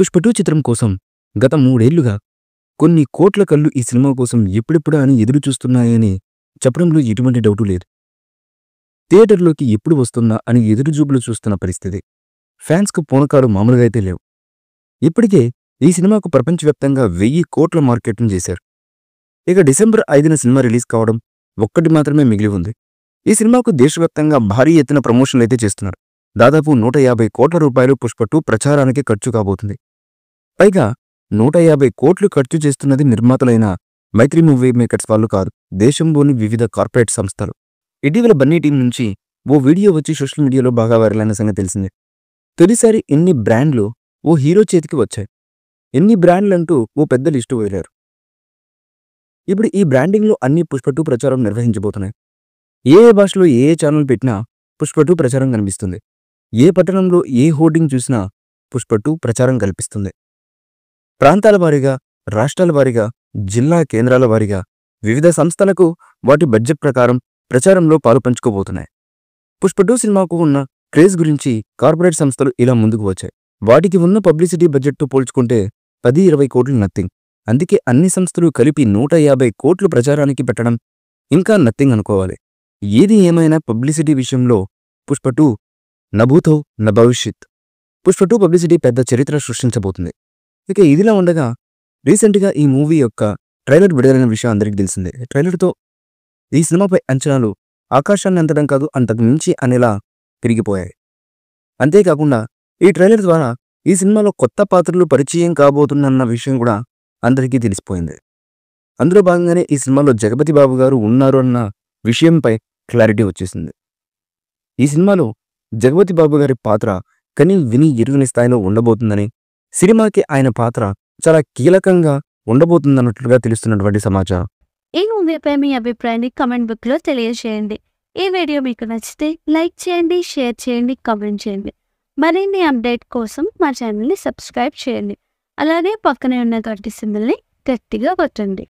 పుష్పటూ చిత్రం కోసం గత మూడేళ్లుగా కొన్ని కోట్ల కళ్ళు ఈ సినిమా కోసం ఎప్పుడెప్పుడా అని ఎదురుచూస్తున్నాయని చెప్పడంలో ఎటువంటి డౌటు లేదు థియేటర్లోకి ఎప్పుడు వస్తున్నా అని ఎదురుజూపులు చూస్తున్న పరిస్థితి ఫ్యాన్స్కు పూనకాలు మామూలుగా అయితే లేవు ఇప్పటికే ఈ సినిమాకు ప్రపంచవ్యాప్తంగా వెయ్యి కోట్ల మార్కెట్ను చేశారు ఇక డిసెంబర్ ఐదున సినిమా రిలీజ్ కావడం ఒక్కటి మాత్రమే మిగిలి ఉంది ఈ సినిమాకు దేశవ్యాప్తంగా భారీ ఎత్తున ప్రమోషన్లు అయితే చేస్తున్నారు దాదాపు నూట యాభై కోట్ల రూపాయలు పుష్ప టూ ప్రచారానికి ఖర్చు కాబోతుంది పైగా నూట యాభై కోట్లు ఖర్చు చేస్తున్నది నిర్మాతలైన మైత్రి మూవీ మేకర్స్ వాళ్ళు కాదు దేశంలోని వివిధ కార్పొరేట్ సంస్థలు ఇటీవల బన్నీ టీం నుంచి ఓ వీడియో వచ్చి సోషల్ మీడియాలో బాగా వైరల్ అయిన సంగతి తెలిసిందే తొలిసారి ఎన్ని బ్రాండ్లు ఓ హీరో చేతికి వచ్చాయి ఎన్ని బ్రాండ్లంటూ ఓ పెద్ద లిస్టు వేరారు ఇప్పుడు ఈ బ్రాండింగ్లో అన్ని పుష్పటు ప్రచారం నిర్వహించబోతున్నాయి ఏ ఏ భాషలో ఏ ఏ ఛానల్ పెట్టినా పుష్పటు ప్రచారం కనిపిస్తుంది ఏ పట్టణంలో ఏ హోర్డింగ్ చూసినా పుష్పటు ప్రచారం కల్పిస్తుంది ప్రాంతాల వారీగా రాష్ట్రాల వారీగా జిల్లా కేంద్రాల వారీగా వివిధ సంస్థలకు వాటి బడ్జెట్ ప్రకారం ప్రచారంలో పాలుపంచుకోబోతున్నాయి పుష్ప టూ సినిమాకు ఉన్న క్రేజ్ గురించి కార్పొరేట్ సంస్థలు ఇలా ముందుకు వచ్చాయి వాటికి ఉన్న పబ్లిసిటీ బడ్జెట్తో పోల్చుకుంటే పది ఇరవై కోట్లు నథింగ్ అందుకే అన్ని సంస్థలు కలిపి నూట యాభై కోట్లు ప్రచారానికి పెట్టడం ఇంకా నథింగ్ అనుకోవాలి ఏది ఏమైనా పబ్లిసిటీ విషయంలో పుష్ప టూ నభూతో నభవిష్యత్ భవిష్యత్ పుష్ప టూ పబ్లిసిటీ పెద్ద చరిత్ర సృష్టించబోతుంది ఇక ఇదిలా ఉండగా రీసెంట్గా ఈ మూవీ యొక్క ట్రైలర్ విడుదలైన విషయం అందరికీ తెలిసిందే ట్రైలర్తో ఈ సినిమాపై అంచనాలు ఆకాశాన్ని అంతడం కాదు అంతకు మించి అనేలా పెరిగిపోయాయి అంతేకాకుండా ఈ ట్రైలర్ ద్వారా ఈ సినిమాలో కొత్త పాత్రలు పరిచయం కాబోతుందన్న విషయం కూడా అందరికీ తెలిసిపోయింది అందులో భాగంగానే ఈ సినిమాలో జగపతి బాబు గారు ఉన్నారు అన్న విషయంపై క్లారిటీ వచ్చేసింది ఈ సినిమాలో జగపతి బాబు గారి పాత్ర కనీ విని ఎరుగుని స్థాయిలో ఉండబోతుందని సినిమాకి ఆయన పాత్ర చాలా కీలకంగా ఉండబోతుందన్నట్లుగా తెలుస్తున్నటువంటి సమాచారం ఈ మూవీపై మీ అభిప్రాయాన్ని కమెంట్ బుక్లో తెలియజేయండి ఈ వీడియో మీకు నచ్చితే లైక్ చేయండి షేర్ చేయండి కమెంట్ చేయండి మరిన్ని అప్డేట్ కోసం మా ఛానల్ని సబ్స్క్రైబ్ చేయండి అలానే పక్కనే ఉన్న గట్టి సింబల్ని గట్టిగా కొట్టండి